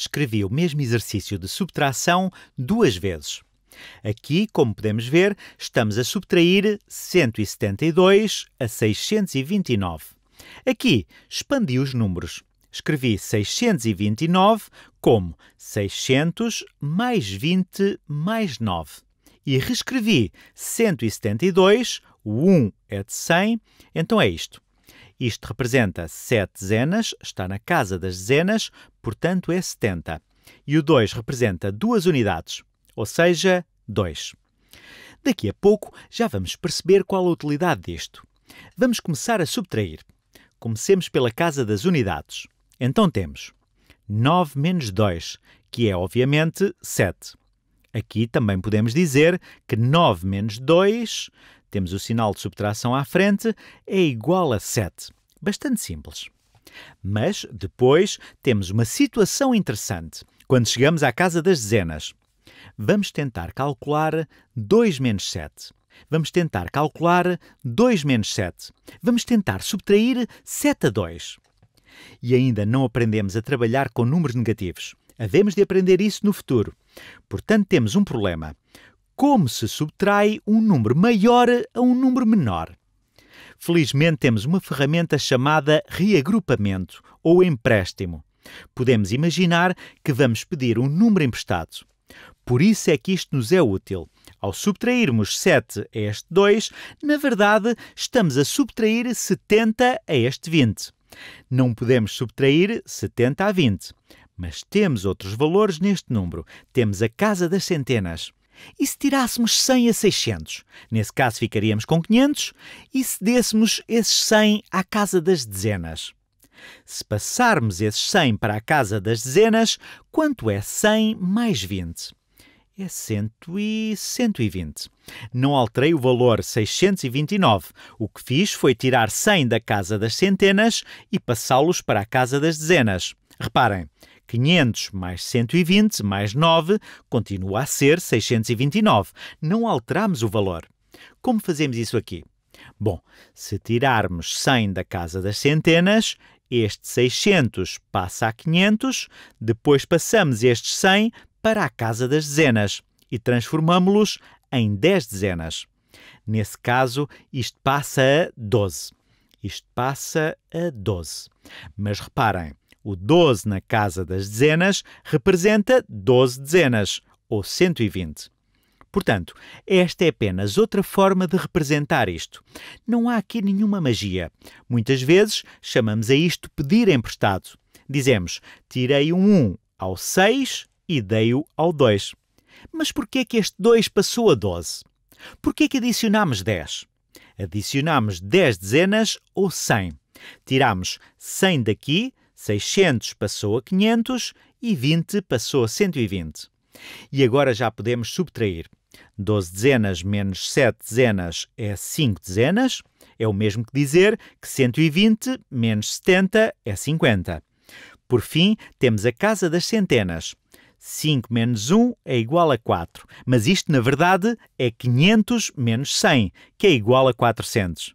escrevi o mesmo exercício de subtração duas vezes. Aqui, como podemos ver, estamos a subtrair 172 a 629. Aqui, expandi os números. Escrevi 629 como 600 mais 20 mais 9. E reescrevi 172, o 1 é de 100, então é isto. Isto representa 7 dezenas, está na casa das dezenas, portanto é 70. E o 2 representa duas unidades, ou seja, 2. Daqui a pouco já vamos perceber qual a utilidade disto. Vamos começar a subtrair. Comecemos pela casa das unidades. Então temos 9 menos 2, que é obviamente 7. Aqui também podemos dizer que 9 menos 2 temos o sinal de subtração à frente, é igual a 7. Bastante simples. Mas depois temos uma situação interessante quando chegamos à casa das dezenas. Vamos tentar calcular 2 menos 7. Vamos tentar calcular 2 menos 7. Vamos tentar subtrair 7 a 2. E ainda não aprendemos a trabalhar com números negativos. Havemos de aprender isso no futuro. Portanto, temos um problema como se subtrai um número maior a um número menor. Felizmente temos uma ferramenta chamada reagrupamento ou empréstimo. Podemos imaginar que vamos pedir um número emprestado. Por isso é que isto nos é útil. Ao subtrairmos 7 a este 2, na verdade estamos a subtrair 70 a este 20. Não podemos subtrair 70 a 20, mas temos outros valores neste número. Temos a casa das centenas. E se tirássemos 100 a 600? Nesse caso ficaríamos com 500 e se dessemos esses 100 à casa das dezenas? Se passarmos esses 100 para a casa das dezenas, quanto é 100 mais 20? É 100 e 120. Não alterei o valor 629. O que fiz foi tirar 100 da casa das centenas e passá-los para a casa das dezenas. Reparem, 500 mais 120 mais 9 continua a ser 629. Não alteramos o valor. Como fazemos isso aqui? Bom, se tirarmos 100 da casa das centenas, este 600 passa a 500, depois passamos estes 100 para a casa das dezenas e transformamos-los em 10 dezenas. Nesse caso, isto passa a 12. Isto passa a 12. Mas reparem, o 12 na casa das dezenas representa 12 dezenas, ou 120. Portanto, esta é apenas outra forma de representar isto. Não há aqui nenhuma magia. Muitas vezes chamamos a isto pedir emprestado. Dizemos: tirei um 1 ao 6 e dei-o ao 2. Mas por que este 2 passou a 12? Por que é que adicionamos 10? Adicionamos 10 dezenas ou 100. Tiramos 100 daqui 600 passou a 500 e 20 passou a 120. E agora já podemos subtrair. 12 dezenas menos 7 dezenas é 5 dezenas. É o mesmo que dizer que 120 menos 70 é 50. Por fim, temos a casa das centenas. 5 menos 1 é igual a 4, mas isto, na verdade, é 500 menos 100, que é igual a 400.